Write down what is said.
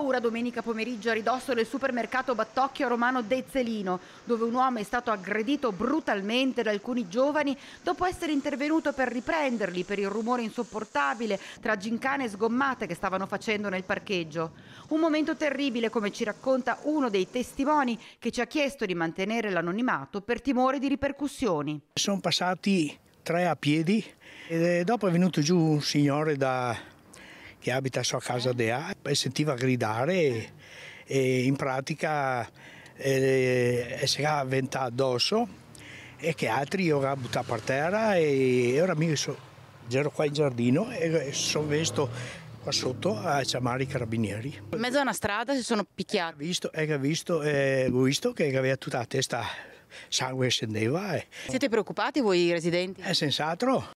paura domenica pomeriggio a ridosso del supermercato Battocchio Romano Dezzelino, dove un uomo è stato aggredito brutalmente da alcuni giovani dopo essere intervenuto per riprenderli per il rumore insopportabile tra gincane e sgommate che stavano facendo nel parcheggio. Un momento terribile, come ci racconta uno dei testimoni che ci ha chiesto di mantenere l'anonimato per timore di ripercussioni. Sono passati tre a piedi e eh, dopo è venuto giù un signore da che abita su a casa Dea e sentiva gridare e, e in pratica eh, e si è avventato addosso e che altri io ho buttato per terra e, e ora mi sono ero qua in giardino e sono visto qua sotto a chiamare i carabinieri. In mezzo a una strada si sono picchiati? Ho visto, visto, eh, visto che aveva tutta la testa sangue scendeva. Siete preoccupati voi residenti? È senz'altro.